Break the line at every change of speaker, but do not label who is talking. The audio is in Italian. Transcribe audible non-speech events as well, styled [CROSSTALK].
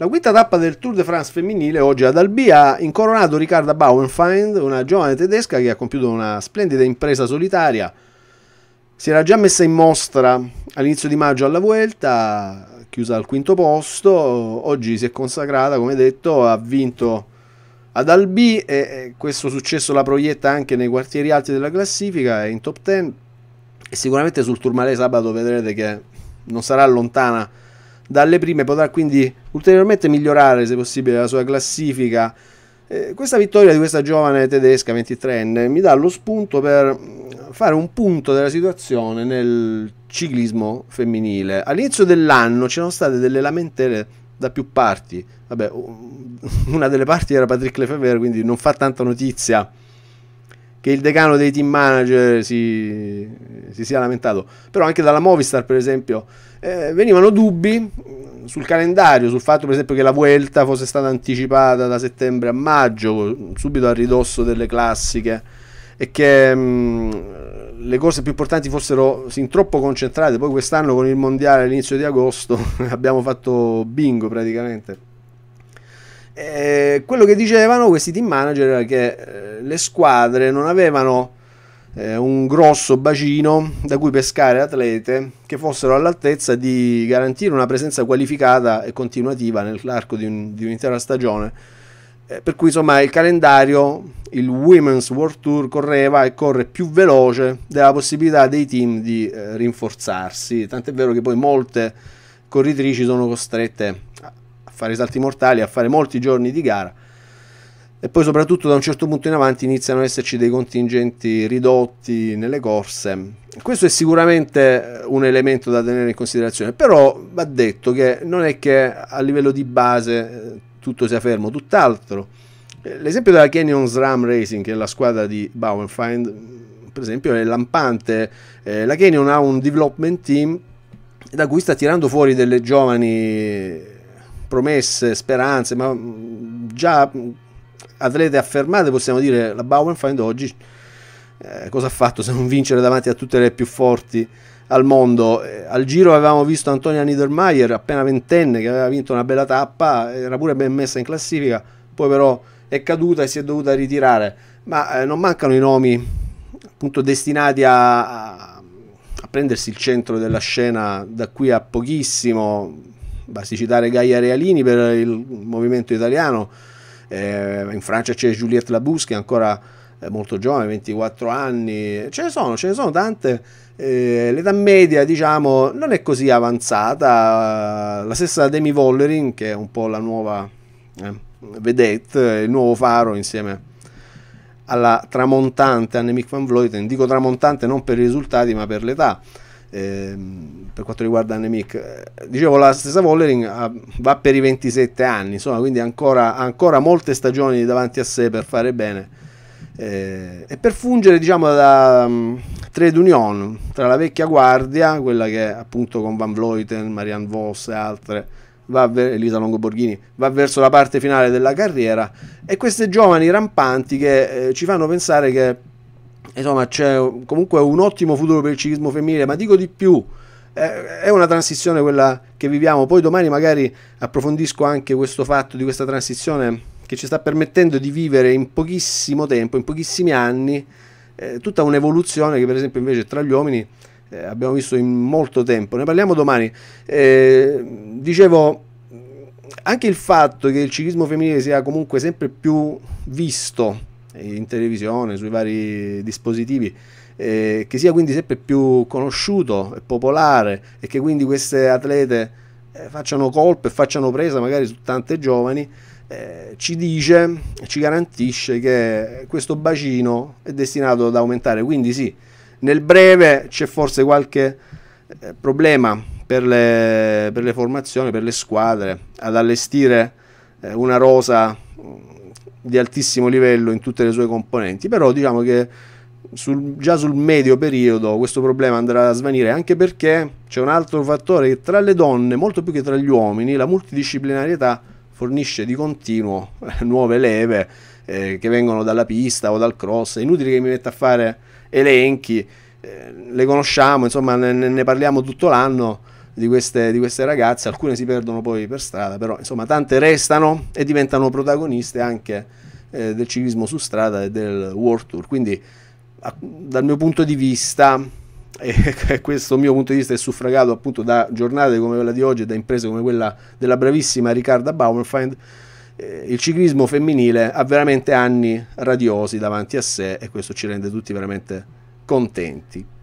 La quinta tappa del Tour de France femminile oggi ad Albi ha incoronato Riccarda Bauenfeind, una giovane tedesca che ha compiuto una splendida impresa solitaria. Si era già messa in mostra all'inizio di maggio alla Vuelta, chiusa al quinto posto, oggi si è consacrata, come detto, ha vinto ad Albi e questo successo la proietta anche nei quartieri alti della classifica, è in top 10 e sicuramente sul Tourmalet sabato vedrete che non sarà lontana dalle prime potrà quindi ulteriormente migliorare se possibile la sua classifica. Eh, questa vittoria di questa giovane tedesca 23enne mi dà lo spunto per fare un punto della situazione nel ciclismo femminile. All'inizio dell'anno c'erano state delle lamentele da più parti. Vabbè, [LAUGHS] una delle parti era Patrick Lefebvre, quindi non fa tanta notizia che il decano dei team manager si, si sia lamentato, però anche dalla Movistar per esempio eh, venivano dubbi sul calendario, sul fatto per esempio che la Vuelta fosse stata anticipata da settembre a maggio, subito a ridosso delle classiche e che mh, mm, le corse più importanti fossero sin troppo concentrate. Poi quest'anno con il mondiale all'inizio di agosto [LAUGHS] abbiamo fatto bingo praticamente eh, quello che dicevano questi team manager era che eh, le squadre non avevano eh, un grosso bacino da cui pescare atlete che fossero all'altezza di garantire una presenza qualificata e continuativa nell'arco di, un, di un'intera stagione. Eh, per cui insomma il calendario, il Women's World Tour correva e corre più veloce della possibilità dei team di eh, rinforzarsi, tant'è vero che poi molte corritrici sono costrette a fare salti mortali, a fare molti giorni di gara e poi soprattutto da un certo punto in avanti iniziano ad esserci dei contingenti ridotti nelle corse. Questo è sicuramente eh, un elemento da tenere in considerazione, però va detto che non è che a livello di base eh, tutto sia fermo, tutt'altro. Eh, l'esempio della Canyon SRAM Racing, che è la squadra di Bauenfeind, mm, per esempio, è lampante. la Canyon ha un development team da cui sta tirando fuori delle giovani promesse, speranze, ma mm, già mm, atlete affermate possiamo dire la Bauenfeind oggi eh, cosa ha fatto se non vincere davanti a tutte le più forti al mondo. Eh, al giro avevamo visto Antonia Niedermayer, appena ventenne, che aveva vinto una bella tappa, era pure ben messa in classifica, poi però è caduta e si è dovuta ritirare. Ma eh, non mancano i nomi appunto destinati a, a prendersi il centro della scena da qui a pochissimo. Basti citare Gaia Realini per il movimento italiano, eh, in Francia c'è Juliette Labus che è ancora eh, molto giovane, 24 anni, ce ne sono, ce ne sono tante. Eh, l'età media, diciamo, non è così avanzata. La stessa Demi Vollering, che è un po' la nuova eh, vedette, il nuovo faro insieme alla tramontante Annemiek van Vleuten. Dico tramontante non per i risultati, ma per l'età. Ehm, per quanto riguarda Nemic, eh, dicevo la stessa Vollering ah, va per i 27 anni, insomma, quindi ancora, ancora molte stagioni davanti a sé per fare bene eh, e per fungere, diciamo, da um, trade union tra la vecchia guardia, quella che appunto con Van Vleuten, Marianne Voss e altre va Elisa Longo Borghini va verso la parte finale della carriera e queste giovani rampanti che eh, ci fanno pensare che Insomma, c'è comunque un ottimo futuro per il ciclismo femminile, ma dico di più, è una transizione quella che viviamo. Poi domani magari approfondisco anche questo fatto di questa transizione che ci sta permettendo di vivere in pochissimo tempo, in pochissimi anni, eh, tutta un'evoluzione che per esempio invece tra gli uomini eh, abbiamo visto in molto tempo. Ne parliamo domani. Eh, dicevo, anche il fatto che il ciclismo femminile sia comunque sempre più visto in televisione, sui vari dispositivi, eh, che sia quindi sempre più conosciuto e popolare e che quindi queste atlete eh, facciano colpo e facciano presa magari su tante giovani, eh, ci dice, ci garantisce che questo bacino è destinato ad aumentare. Quindi sì, nel breve c'è forse qualche eh, problema per le, per le formazioni, per le squadre, ad allestire eh, una rosa mm, di altissimo livello in tutte le sue componenti, però diciamo che sul, già sul medio periodo questo problema andrà a svanire anche perché c'è un altro fattore che tra le donne, molto più che tra gli uomini, la multidisciplinarietà fornisce di continuo eh, nuove leve eh, che vengono dalla pista o dal cross, è inutile che mi metta a fare elenchi, eh, le conosciamo, insomma ne, ne parliamo tutto l'anno di queste, di queste ragazze, alcune si perdono poi per strada, però insomma tante restano e diventano protagoniste anche eh, del ciclismo su strada e del World Tour. Quindi a, dal mio punto di vista, [LAUGHS] e questo mio punto di vista è suffragato appunto da giornate come quella di oggi e da imprese come quella della bravissima Riccarda Baumerfind, eh, il ciclismo femminile ha veramente anni radiosi davanti a sé e questo ci rende tutti veramente contenti.